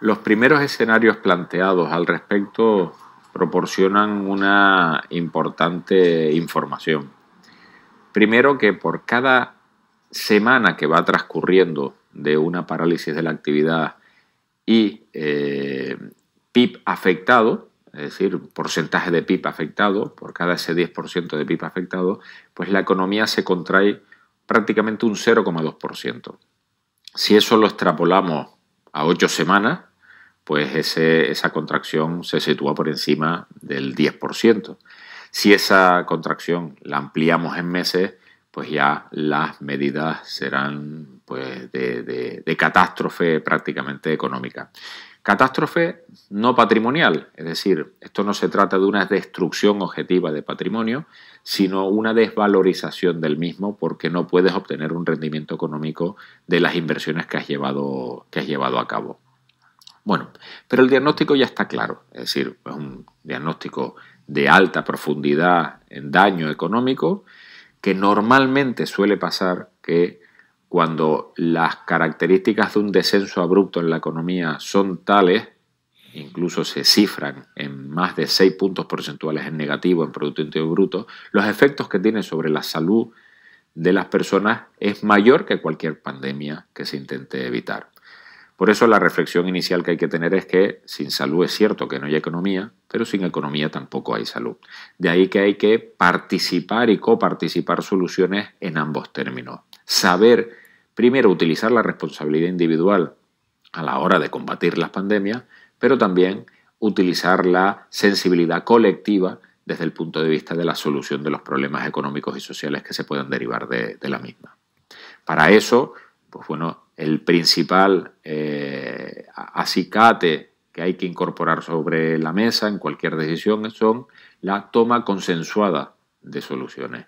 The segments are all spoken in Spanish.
Los primeros escenarios planteados al respecto proporcionan una importante información. Primero que por cada semana que va transcurriendo de una parálisis de la actividad y eh, PIB afectado, es decir, porcentaje de PIB afectado, por cada ese 10% de PIB afectado, pues la economía se contrae prácticamente un 0,2%. Si eso lo extrapolamos a ocho semanas, pues esa contracción se sitúa por encima del 10%. Si esa contracción la ampliamos en meses, pues ya las medidas serán pues, de, de, catástrofe prácticamente económica. Catástrofe no patrimonial, es decir, esto no se trata de una destrucción objetiva de patrimonio, sino una desvalorización del mismo porque no puedes obtener un rendimiento económico de las inversiones que has llevado, que has llevado a cabo. Bueno, pero el diagnóstico ya está claro, es decir, es un diagnóstico de alta profundidad en daño económico que normalmente suele pasar que cuando las características de un descenso abrupto en la economía son tales, incluso se cifran en más de seis puntos porcentuales en negativo en Producto Interior Bruto, los efectos que tiene sobre la salud de las personas es mayor que cualquier pandemia que se intente evitar. Por eso la reflexión inicial que hay que tener es que sin salud es cierto que no hay economía, pero sin economía tampoco hay salud. De ahí que hay que participar y coparticipar soluciones en ambos términos. Saber, primero, utilizar la responsabilidad individual a la hora de combatir las pandemias, pero también utilizar la sensibilidad colectiva desde el punto de vista de la solución de los problemas económicos y sociales que se puedan derivar de, la misma. Para eso, pues bueno, el principal eh, acicate que hay que incorporar sobre la mesa en cualquier decisión son la toma consensuada de soluciones.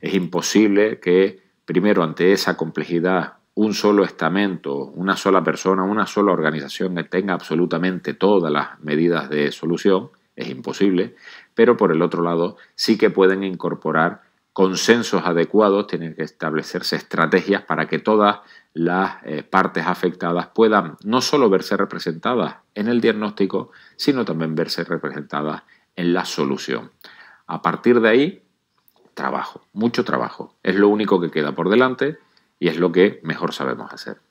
Es imposible que, primero, ante esa complejidad, un solo estamento, una sola persona, una sola organización tenga absolutamente todas las medidas de solución, es imposible, pero por el otro lado sí que pueden incorporar consensos adecuados, tienen que establecerse estrategias para que todas las eh, partes afectadas puedan no solo verse representadas en el diagnóstico, sino también verse representadas en la solución. A partir de ahí, trabajo, mucho trabajo. Es lo único que queda por delante y es lo que mejor sabemos hacer.